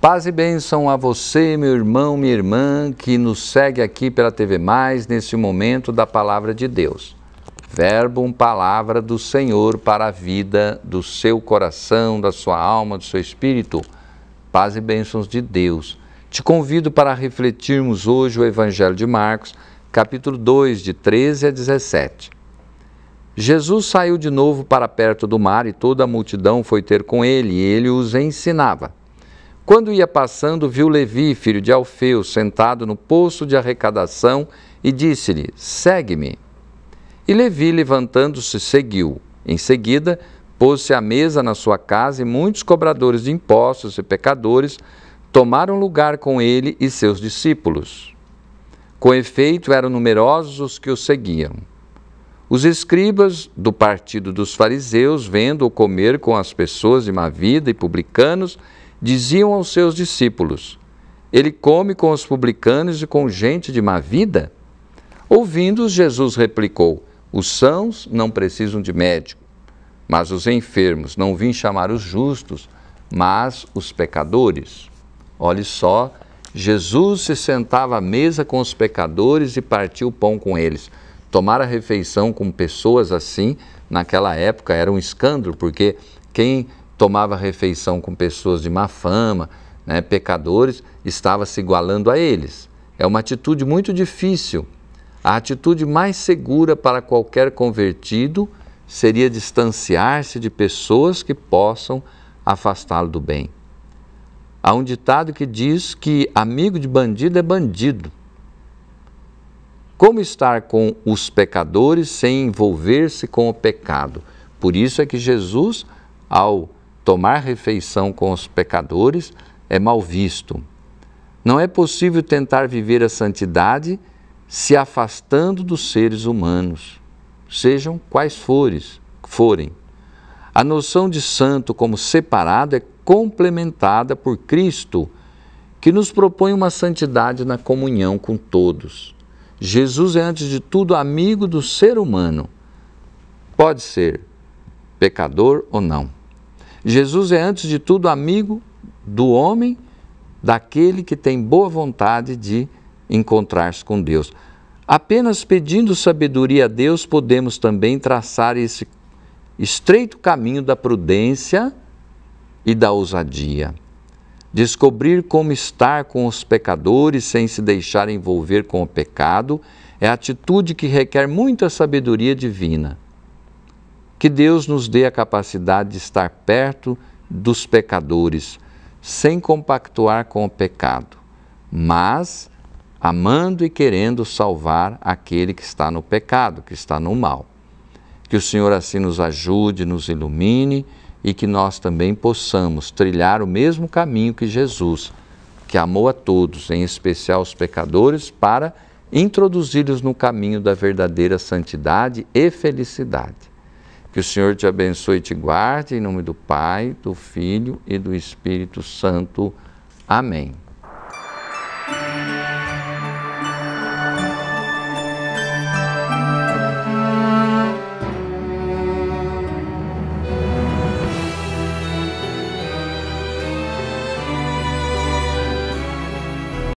Paz e bênção a você, meu irmão, minha irmã, que nos segue aqui pela TV Mais nesse momento da palavra de Deus. Verbo, palavra do Senhor para a vida do seu coração, da sua alma, do seu espírito paz e bênçãos de Deus. Te convido para refletirmos hoje o Evangelho de Marcos, capítulo 2, de 13 a 17. Jesus saiu de novo para perto do mar e toda a multidão foi ter com ele, e ele os ensinava. Quando ia passando, viu Levi, filho de Alfeu, sentado no poço de arrecadação e disse-lhe: Segue-me. E Levi, levantando-se, seguiu. Em seguida, Pôs-se à mesa na sua casa e muitos cobradores de impostos e pecadores tomaram lugar com ele e seus discípulos. Com efeito, eram numerosos os que o seguiam. Os escribas do partido dos fariseus, vendo-o comer com as pessoas de má vida e publicanos, diziam aos seus discípulos: Ele come com os publicanos e com gente de má vida? Ouvindo-os, Jesus replicou: Os sãos não precisam de médico mas os enfermos. Não vim chamar os justos, mas os pecadores. Olhe só, Jesus se sentava à mesa com os pecadores e partiu o pão com eles. Tomar a refeição com pessoas assim, naquela época, era um escândalo, porque quem tomava refeição com pessoas de má fama, né, pecadores, estava se igualando a eles. É uma atitude muito difícil. A atitude mais segura para qualquer convertido seria distanciar-se de pessoas que possam afastá-lo do bem. Há um ditado que diz que amigo de bandido é bandido. Como estar com os pecadores sem envolver-se com o pecado? Por isso é que Jesus, ao tomar refeição com os pecadores, é mal visto. Não é possível tentar viver a santidade se afastando dos seres humanos sejam quais fores, forem. A noção de santo como separado é complementada por Cristo, que nos propõe uma santidade na comunhão com todos. Jesus é, antes de tudo, amigo do ser humano. Pode ser pecador ou não. Jesus é, antes de tudo, amigo do homem, daquele que tem boa vontade de encontrar-se com Deus. Apenas pedindo sabedoria a Deus podemos também traçar esse estreito caminho da prudência e da ousadia. Descobrir como estar com os pecadores sem se deixar envolver com o pecado é atitude que requer muita sabedoria divina. Que Deus nos dê a capacidade de estar perto dos pecadores, sem compactuar com o pecado, mas amando e querendo salvar aquele que está no pecado, que está no mal. Que o Senhor assim nos ajude, nos ilumine e que nós também possamos trilhar o mesmo caminho que Jesus, que amou a todos, em especial os pecadores, para introduzi-los no caminho da verdadeira santidade e felicidade. Que o Senhor te abençoe e te guarde, em nome do Pai, do Filho e do Espírito Santo. Amém.